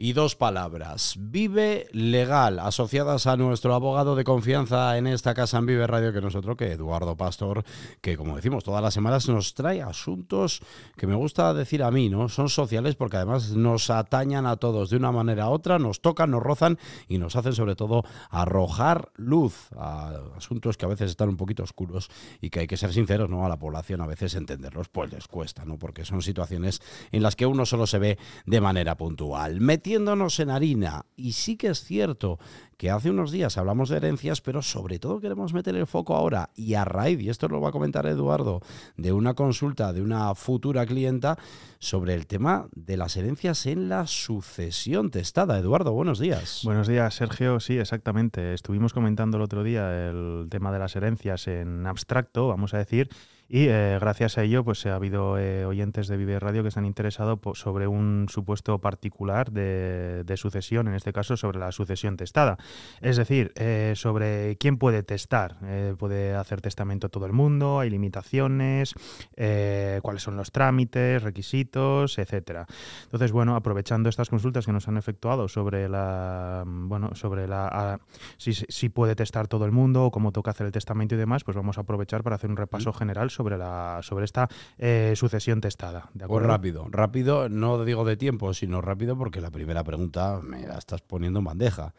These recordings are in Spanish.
y dos palabras. Vive legal, asociadas a nuestro abogado de confianza en esta casa en Vive Radio, que nosotros, que Eduardo Pastor, que como decimos todas las semanas nos trae asuntos que me gusta decir a mí, ¿no? Son sociales porque además nos atañan a todos de una manera u otra, nos tocan, nos rozan y nos hacen sobre todo arrojar luz a asuntos que a veces están un poquito oscuros y que hay que ser sinceros, ¿no? A la población a veces entenderlos pues les cuesta, ¿no? Porque son situaciones en las que uno solo se ve de manera puntual en harina. Y sí que es cierto que hace unos días hablamos de herencias, pero sobre todo queremos meter el foco ahora y a raíz, y esto lo va a comentar Eduardo, de una consulta de una futura clienta sobre el tema de las herencias en la sucesión testada. Eduardo, buenos días. Buenos días, Sergio. Sí, exactamente. Estuvimos comentando el otro día el tema de las herencias en abstracto, vamos a decir. Y eh, gracias a ello, pues ha habido eh, oyentes de Vive Radio que se han interesado sobre un supuesto particular de, sucesión, en este caso sobre la sucesión testada. Es decir, eh, sobre quién puede testar. ¿Puede hacer testamento todo el mundo? ¿Hay limitaciones? ¿Cuáles son los trámites, requisitos, etcétera? Entonces, bueno, aprovechando estas consultas que nos han efectuado sobre la mm, bueno, sobre la ah, si, si puede testar todo el mundo, o cómo toca hacer el testamento y demás, pues vamos a aprovechar para hacer un repaso general sobre, la, sobre esta eh, sucesión testada. ¿de Pues rápido, rápido, no digo de tiempo, sino rápido porque la primera pregunta me la estás poniendo en bandeja.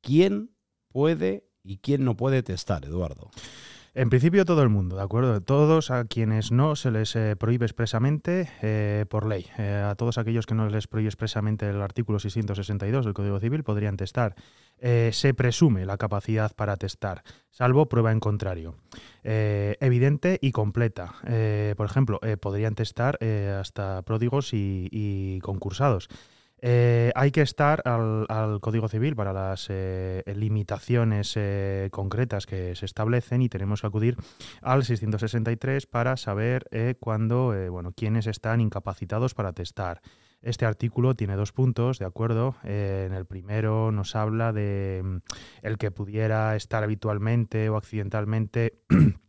¿Quién puede y quién no puede testar, Eduardo? En principio todo el mundo, ¿de acuerdo? Todos a quienes no se les eh, prohíbe expresamente eh, por ley. Eh, a todos aquellos que no les prohíbe expresamente el artículo 662 del Código Civil podrían testar. se presume la capacidad para testar, salvo prueba en contrario. evidente y completa. por ejemplo, podrían testar hasta pródigos y concursados. Eh, hay que estar al, Código Civil para las eh, limitaciones eh, concretas que se establecen y tenemos que acudir al 663 para saber cuándo, bueno, quiénes están incapacitados para testar. Este artículo tiene dos puntos, ¿de acuerdo? en el primero nos habla de mm, el que pudiera estar habitualmente o accidentalmente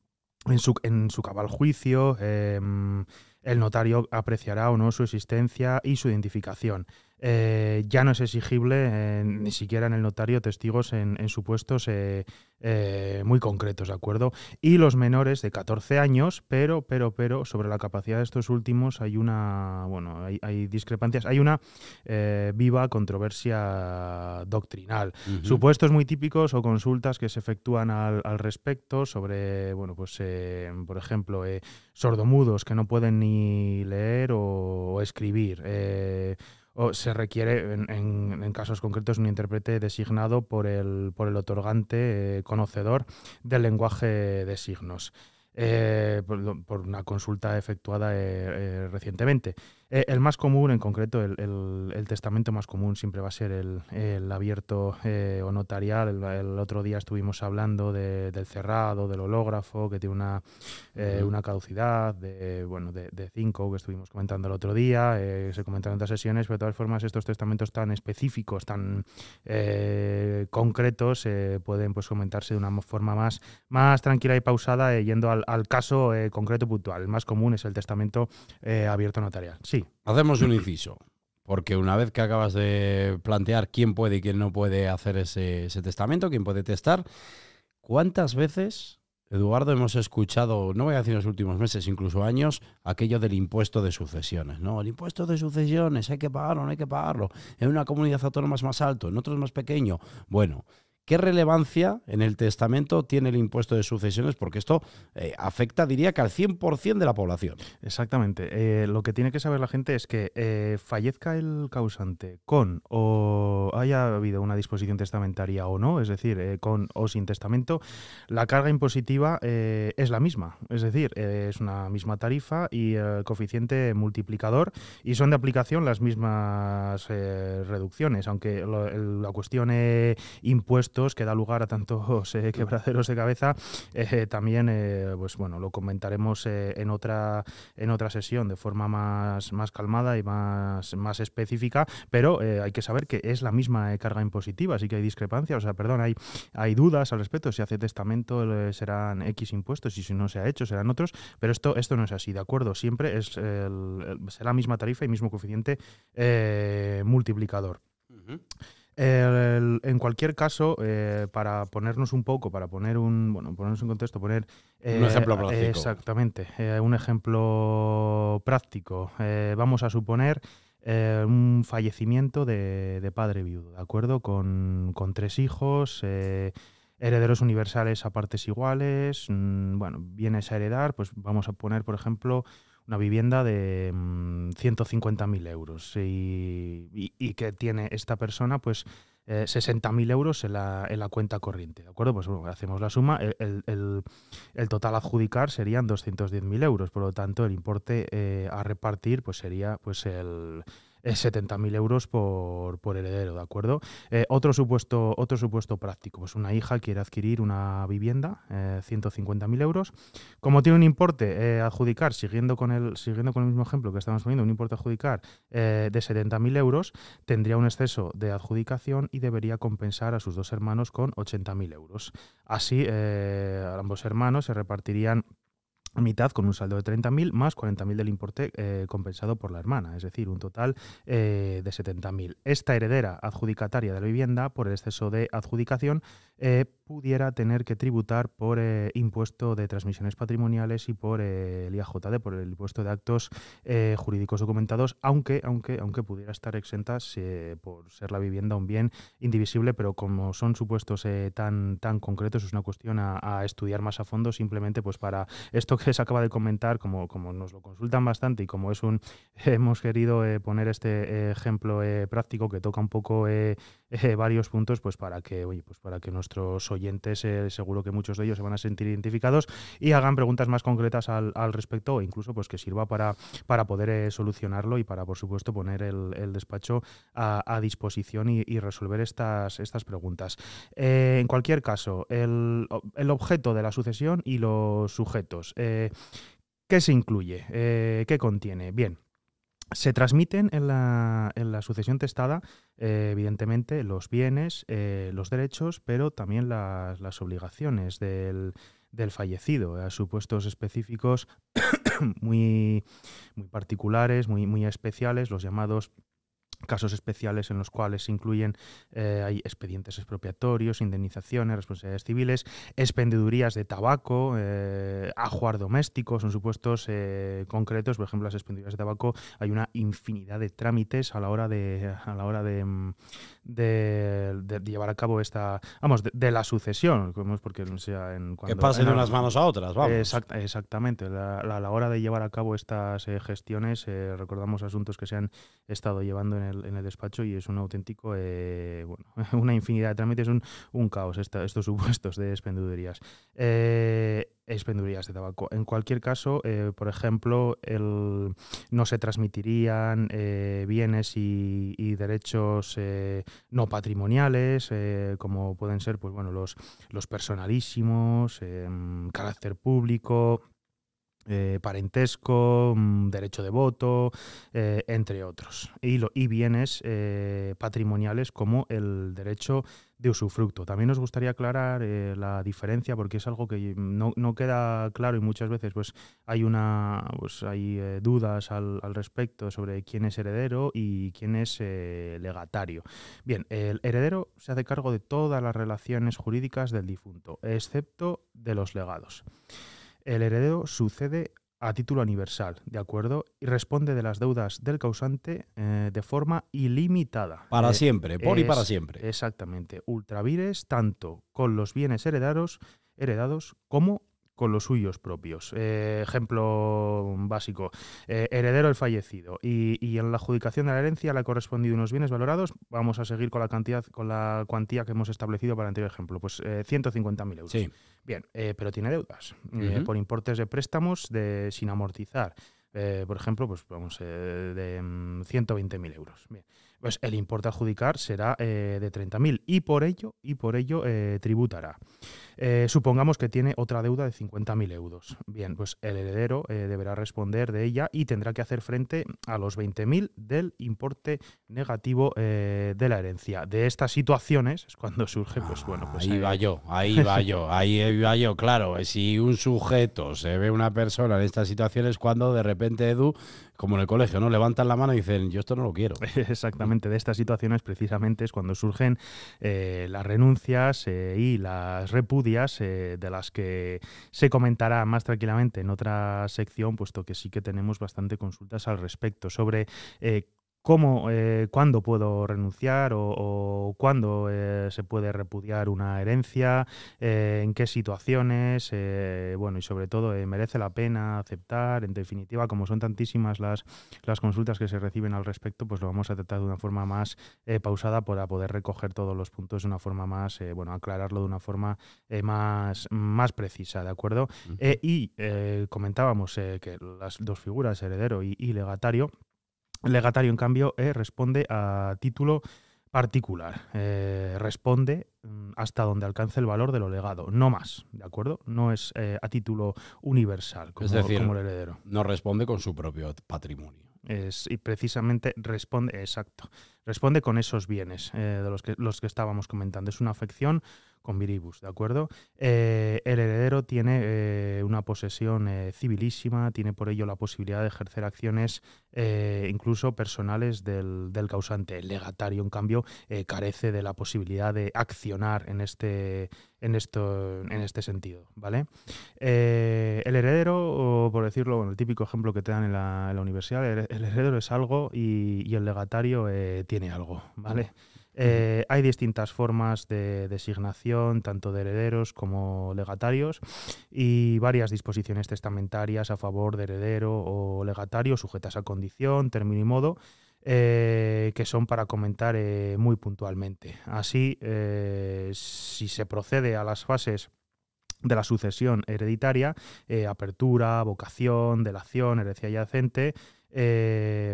en su, cabal juicio, em, el notario apreciará o no su existencia y su identificación. Eh, ya no es exigible ni siquiera en el notario testigos en, supuestos eh, eh, muy concretos, ¿de acuerdo? Y los menores de 14 años, pero, pero, pero, sobre la capacidad de estos últimos hay una, bueno, hay, discrepancias, hay una viva controversia doctrinal. Supuestos muy típicos o consultas que se efectúan al, respecto sobre, bueno, pues, por ejemplo, sordomudos que no pueden ni leer o escribir o se requiere en, casos concretos un intérprete designado por el, por el otorgante eh, conocedor del lenguaje de signos, eh, por, una consulta efectuada eh, recientemente. Eh, el más común, en concreto, el, testamento más común siempre va a ser el, abierto eh, o notarial. El, otro día estuvimos hablando del cerrado, del hológrafo, que tiene una, eh, caducidad de, bueno, de, cinco, que estuvimos comentando el otro día, se comentaron otras sesiones, pero de todas formas estos testamentos tan específicos, tan concretos, pueden pues, comentarse de una forma más, más tranquila y pausada, yendo al, al caso concreto puntual. El más común es el testamento abierto notarial. Sí hacemos un inciso. Porque una vez que acabas de plantear quién puede y quién no puede hacer ese, testamento, quién puede testar, ¿cuántas veces, Eduardo, hemos escuchado, no voy a decir en los últimos meses, incluso años, aquello del impuesto de sucesiones? No, el impuesto de sucesiones, hay que pagarlo, no hay que pagarlo. En una comunidad autónoma es más alto, en otros más pequeño. Bueno, ¿Qué relevancia en el testamento tiene el impuesto de sucesiones? Porque esto eh, afecta, diría que al 100% de la población. Exactamente. Eh, lo que tiene que saber la gente es que eh, fallezca el causante con o haya habido una disposición testamentaria o no, es decir, con o sin testamento, la carga impositiva es la misma. Es decir, es una misma tarifa y coeficiente multiplicador y son de aplicación las mismas reducciones, aunque la cuestión impuesto que da lugar a tantos eh, quebraderos de cabeza, eh, también eh, pues bueno, lo comentaremos en otra en otra sesión de forma más, más calmada y más, más específica, pero hay que saber que es la misma carga impositiva, así que hay discrepancias, o sea, perdón, hay, hay dudas al respecto, si hace testamento serán X impuestos y si no se ha hecho serán otros, pero esto, esto no es así, ¿de acuerdo? Siempre es, el, será la misma tarifa y mismo coeficiente multiplicador en cualquier caso, eh, para ponernos un poco, para poner un, bueno, ponernos en contexto, poner un ejemplo eh, práctico. Exactamente, eh, un ejemplo práctico. vamos a suponer un fallecimiento de, padre viudo, de acuerdo, con, tres hijos. Herederos universales a partes iguales, mm, bueno, vienes a heredar, pues vamos a poner, por ejemplo, una vivienda de 150.000 mm, euros y, que tiene esta persona pues 60.000 eh, euros en la, cuenta corriente, ¿de acuerdo? Pues hacemos la suma, el, total a adjudicar serían 210.000 euros, por lo tanto el importe eh, a repartir pues sería pues el 70.000 euros por, heredero, ¿de acuerdo? Eh, otro, supuesto, otro supuesto práctico, pues una hija quiere adquirir una vivienda, 150.000 eh, euros. Como tiene un importe eh, adjudicar, siguiendo con, el, siguiendo con el mismo ejemplo que estamos poniendo, un importe adjudicar de 70.000 euros, tendría un exceso de adjudicación y debería compensar a sus dos hermanos con 80.000 euros. Así, ambos hermanos se repartirían mitad con un saldo de 30.000 más 40.000 del importe eh, compensado por la hermana, es decir, un total eh, de 70.000. Esta heredera adjudicataria de la vivienda, por el exceso de adjudicación, eh, pudiera tener que tributar por eh, impuesto de transmisiones patrimoniales y por eh, el IAJD, por el impuesto de actos eh, jurídicos documentados, aunque, aunque, aunque pudiera estar exenta por ser la vivienda un bien indivisible, pero como son supuestos tan, tan concretos, es una cuestión a, estudiar más a fondo, simplemente pues para esto que se acaba de comentar, como, como nos lo consultan bastante y como es un hemos querido poner este ejemplo práctico que toca un poco eh, varios puntos pues para que pues para que nuestros oyentes eh, seguro que muchos de ellos se van a sentir identificados y hagan preguntas más concretas al, respecto o incluso pues que sirva para, para poder eh, solucionarlo y para por supuesto poner el, despacho a, disposición y, resolver estas, estas preguntas en cualquier caso el, el, objeto de la sucesión y los sujetos ¿Qué se incluye? ¿Qué contiene? Bien, se transmiten en la, en la sucesión testada, eh, evidentemente, los bienes, eh, los derechos, pero también las, obligaciones del, fallecido, a eh, supuestos específicos muy, muy particulares, muy, muy especiales, los llamados casos especiales en los cuales se incluyen eh, hay expedientes expropiatorios, indemnizaciones, responsabilidades civiles, expendedurías de tabaco, eh, ajuar doméstico, son supuestos eh, concretos, por ejemplo las expendedurías de tabaco hay una infinidad de trámites a la hora de a la hora de, llevar a cabo esta vamos de, la sucesión, porque sea, que pasen de unas manos a otras, vamos. exactamente, a la, la, hora de llevar a cabo estas gestiones recordamos asuntos que se han estado llevando en el en el despacho y es un auténtico, eh, bueno, una infinidad de trámites, un, caos estos supuestos de expendurías. Eh, de tabaco. En cualquier caso, eh, por ejemplo, el, no se transmitirían eh, bienes y, derechos no patrimoniales, como pueden ser pues, bueno, los, los personalísimos, carácter público, eh, parentesco, mm, derecho de voto, eh, entre otros, y, bienes eh, patrimoniales como el derecho de usufructo. También nos gustaría aclarar la diferencia porque es algo que mm, no, queda claro y muchas veces pues, hay, una, pues, hay dudas al, al, respecto sobre quién es heredero y quién es legatario. Bien, el heredero se hace cargo de todas las relaciones jurídicas del difunto, excepto de los legados. El heredero sucede a título universal, ¿de acuerdo? Y responde de las deudas del causante eh, de forma ilimitada. Para eh, siempre, por y para siempre. Exactamente. Ultravires tanto con los bienes heredados, heredados como con los suyos propios. Eh, ejemplo básico, eh, heredero el fallecido y, en la adjudicación de la herencia le ha correspondido unos bienes valorados, vamos a seguir con la cantidad, con la cuantía que hemos establecido para el anterior ejemplo, pues 150.000 eh, euros. Bien, pero tiene deudas por importes de préstamos de, sin amortizar. por ejemplo, pues vamos, de 120.000 mm, euros. Bien pues el importe a adjudicar será eh, de 30.000 y por ello, y por ello eh, tributará. Eh, supongamos que tiene otra deuda de 50.000 euros. Bien, pues el heredero deberá responder de ella y tendrá que hacer frente a los 20.000 del importe negativo de la herencia. De estas situaciones es cuando surge, pues ah, bueno, pues... Ahí va yo, ahí va yo, ahí va yo, claro. Si un sujeto se ve una persona en estas situaciones, cuando de repente Edu, como en el colegio, ¿no? Levantan la mano y dicen, yo esto no lo quiero. Exactamente de estas situaciones, precisamente es cuando surgen eh, las renuncias eh, y las repudias, eh, de las que se comentará más tranquilamente en otra sección, puesto que sí que tenemos bastante consultas al respecto sobre cómo, eh, cuándo puedo renunciar o, cuándo eh, se puede repudiar una herencia, eh, en qué situaciones, bueno, y sobre todo, ¿merece la pena aceptar? En definitiva, como son tantísimas las, las consultas que se reciben al respecto, pues lo vamos a tratar de una forma más pausada para poder recoger todos los puntos de una forma más, bueno, aclararlo de una forma más, más precisa, ¿de acuerdo? y comentábamos que las dos figuras, heredero y legatario, legatario, en cambio, eh, responde a título particular. Eh, responde mm, hasta donde alcance el valor de lo legado, no más, ¿de acuerdo? No es eh, a título universal como, es decir, el heredero. No responde con su propio patrimonio. Es, y precisamente responde, exacto, responde con esos bienes de los que, los que estábamos comentando. Es una afección con Viribus, ¿de acuerdo? Eh, el heredero tiene eh, una posesión eh, civilísima, tiene por ello la posibilidad de ejercer acciones incluso personales del, causante. El legatario, en cambio, carece de la posibilidad de accionar en este, en esto, en este sentido, ¿vale? el heredero, o por decirlo, el típico ejemplo que te dan en la, universidad, el, heredero es algo y, y el legatario tiene algo, ¿vale? Eh, hay distintas formas de designación, tanto de herederos como legatarios, y varias disposiciones testamentarias a favor de heredero o legatario sujetas a condición, término y modo. Eh, que son para comentar eh, muy puntualmente. Así, si se procede a las fases de la sucesión hereditaria, apertura, vocación, delación, herencia yacente,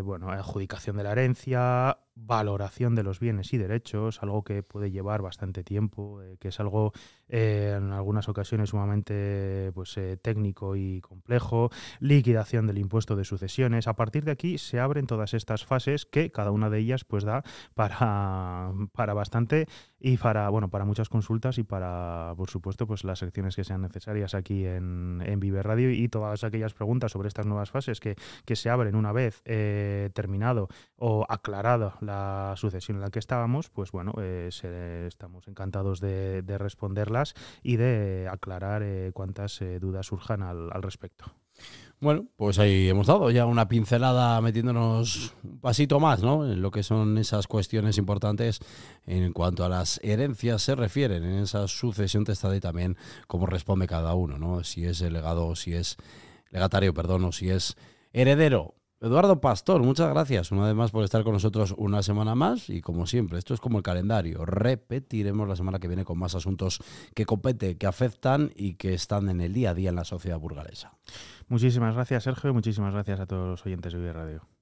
bueno, adjudicación de la herencia, valoración de los bienes y derechos, algo que puede llevar bastante tiempo, eh, que es algo eh, en algunas ocasiones sumamente pues, eh, técnico y complejo, liquidación del impuesto de sucesiones. A partir de aquí se abren todas estas fases que cada una de ellas pues da para, para bastante y para, bueno, para muchas consultas y para, por supuesto, pues las secciones que sean necesarias aquí en, en Vive Radio y todas aquellas preguntas sobre estas nuevas fases que, se abren una vez terminado o aclarado la sucesión en la que estábamos, pues bueno, eh, estamos encantados de, responderlas y de aclarar eh, cuantas eh, dudas surjan al, respecto. Bueno, pues ahí hemos dado ya una pincelada metiéndonos un pasito más, ¿no? En lo que son esas cuestiones importantes en cuanto a las herencias se refieren, en esa sucesión testada y también cómo responde cada uno, ¿no? Si es legado, si es legatario, perdón, o si es heredero. Eduardo Pastor, muchas gracias una vez más por estar con nosotros una semana más y como siempre, esto es como el calendario, repetiremos la semana que viene con más asuntos que competen, que afectan y que están en el día a día en la sociedad burgalesa. Muchísimas gracias Sergio y muchísimas gracias a todos los oyentes de Vía Radio.